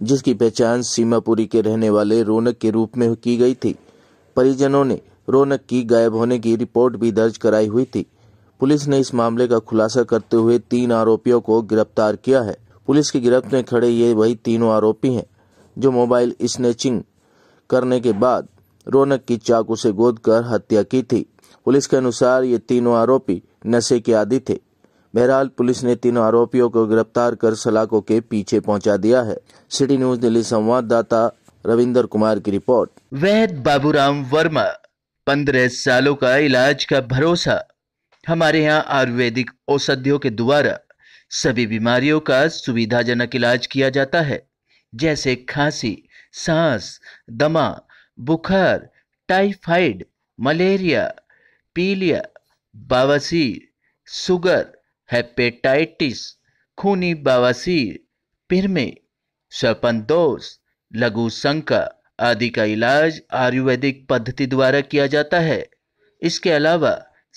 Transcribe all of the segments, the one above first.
जिसकी पहचान सीमापुरी के रहने वाले रौनक के रूप में की गई थी परिजनों ने रौनक की गायब होने की रिपोर्ट भी दर्ज कराई हुई थी पुलिस ने इस मामले का खुलासा करते हुए तीन आरोपियों को गिरफ्तार किया है पुलिस की गिरफ्त में खड़े ये वही तीनों आरोपी हैं जो मोबाइल स्नेचिंग करने के बाद रौनक की चाकू से गोद कर हत्या की थी पुलिस के अनुसार ये तीनों आरोपी नशे के आदि थे बहरहाल पुलिस ने तीनों आरोपियों को गिरफ्तार कर सलाखों के पीछे पहुंचा दिया है सिटी न्यूज दिल्ली संवाददाता रविंदर कुमार की रिपोर्ट वैद बाबूराम वर्मा पंद्रह सालों का इलाज का भरोसा हमारे यहाँ आयुर्वेदिक औषधियों के द्वारा सभी बीमारियों का सुविधाजनक इलाज किया जाता है जैसे खांसी सांस दमा बुखार टाइफाइड मलेरिया पीलिया बावसी सुगर हेपेटाइटिस खूनी बवासीर पिर में दोष लघु शंका आदि का इलाज आयुर्वेदिक पद्धति द्वारा किया जाता है इसके अलावा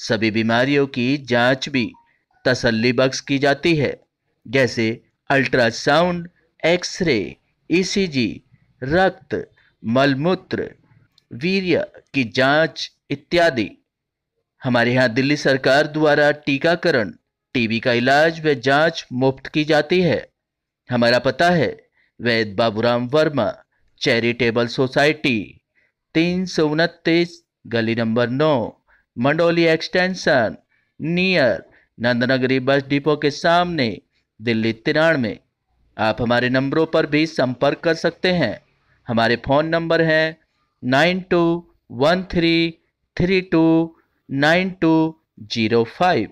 सभी बीमारियों की जांच भी तसल्ली बख्श की जाती है जैसे अल्ट्रासाउंड एक्सरे ईसीजी रक्त मलमूत्र वीर्य की जांच इत्यादि हमारे यहाँ दिल्ली सरकार द्वारा टीकाकरण टीबी का इलाज व जांच मुफ्त की जाती है हमारा पता है वैद बाबूराम वर्मा चैरिटेबल सोसाइटी तीन सौ उनतीस गली नंबर नौ Mandoli extension near Nandnagri bus depot के सामने दिल्ली तिरानवे आप हमारे नंबरों पर भी संपर्क कर सकते हैं हमारे फ़ोन नंबर हैं nine two one three three two nine two zero five